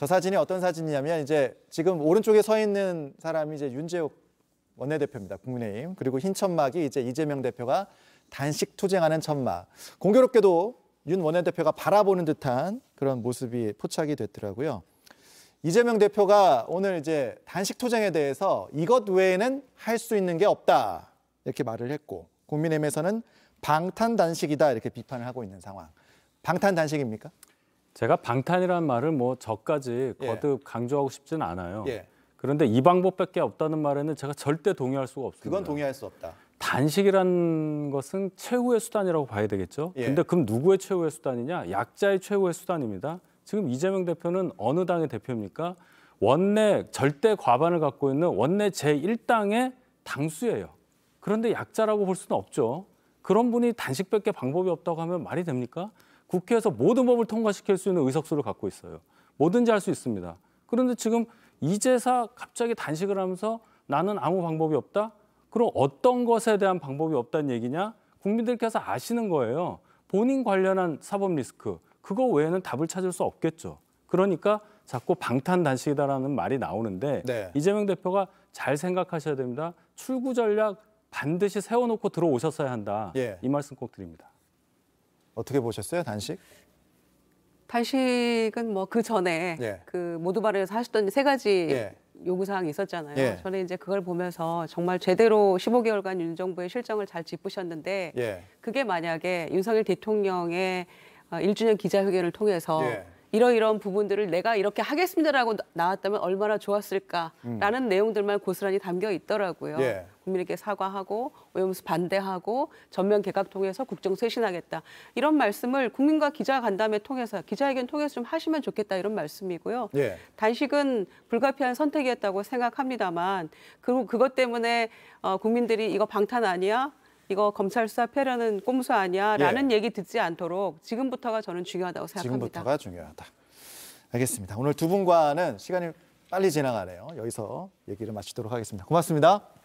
저 사진이 어떤 사진이냐면 이제 지금 오른쪽에 서 있는 사람이 이제 윤재욱 원내대표입니다. 국민의힘. 그리고 흰 천막이 이제 이재명 대표가 단식 투쟁하는 천막. 공교롭게도 윤 원내대표가 바라보는 듯한 그런 모습이 포착이 됐더라고요. 이재명 대표가 오늘 이제 단식 투쟁에 대해서 이것 외에는 할 수 있는 게 없다. 이렇게 말을 했고 국민의힘에서는 방탄 단식이다 이렇게 비판을 하고 있는 상황. 방탄 단식입니까? 제가 방탄이라는 말을 뭐 저까지 예. 거듭 예. 강조하고 싶진 않아요. 예. 그런데 이 방법밖에 없다는 말에는 제가 절대 동의할 수가 없습니다. 그건 동의할 수 없다. 단식이라는 것은 최후의 수단이라고 봐야 되겠죠. 그런데 예. 그럼 누구의 최후의 수단이냐? 약자의 최후의 수단입니다. 지금 이재명 대표는 어느 당의 대표입니까? 원내 절대 과반을 갖고 있는 원내 제1당의 당수예요. 그런데 약자라고 볼 수는 없죠. 그런 분이 단식밖에 방법이 없다고 하면 말이 됩니까? 국회에서 모든 법을 통과시킬 수 있는 의석수를 갖고 있어요. 뭐든지 할 수 있습니다. 그런데 지금 이제사 갑자기 단식을 하면서 나는 아무 방법이 없다? 그럼 어떤 것에 대한 방법이 없다는 얘기냐? 국민들께서 아시는 거예요. 본인 관련한 사법 리스크, 그거 외에는 답을 찾을 수 없겠죠. 그러니까 자꾸 방탄 단식이다라는 말이 나오는데 네. 이재명 대표가 잘 생각하셔야 됩니다. 출구 전략 반드시 세워놓고 들어오셨어야 한다. 예. 이 말씀 꼭 드립니다. 어떻게 보셨어요, 단식? 단식은 뭐 그 전에 예. 그 모두발에서 하셨던 세 가지 예. 요구사항이 있었잖아요. 예. 저는 이제 그걸 보면서 정말 제대로 15개월간 윤 정부의 실정을 잘 짚으셨는데 예. 그게 만약에 윤석열 대통령의 1주년 어, 기자회견을 통해서 예. 이러이러한 부분들을 내가 이렇게 하겠습니다라고 나왔다면 얼마나 좋았을까라는 음. 내용들만 고스란히 담겨 있더라고요. 예. 국민에게 사과하고 오염수 반대하고 전면 개각 통해서 국정 쇄신하겠다. 이런 말씀을 국민과 기자 간담회 통해서 기자회견 통해서 좀 하시면 좋겠다 이런 말씀이고요. 예. 단식은 불가피한 선택이었다고 생각합니다만 그, 리고 그것 때문에 어, 국민들이 이거 방탄 아니야? 이거 검찰 수사하려는 꼼수 아니야라는 예. 얘기 듣지 않도록 지금부터가 저는 중요하다고 생각합니다. 지금부터가 중요하다. 알겠습니다. 오늘 두 분과는 시간이 빨리 지나가네요. 여기서 얘기를 마치도록 하겠습니다. 고맙습니다.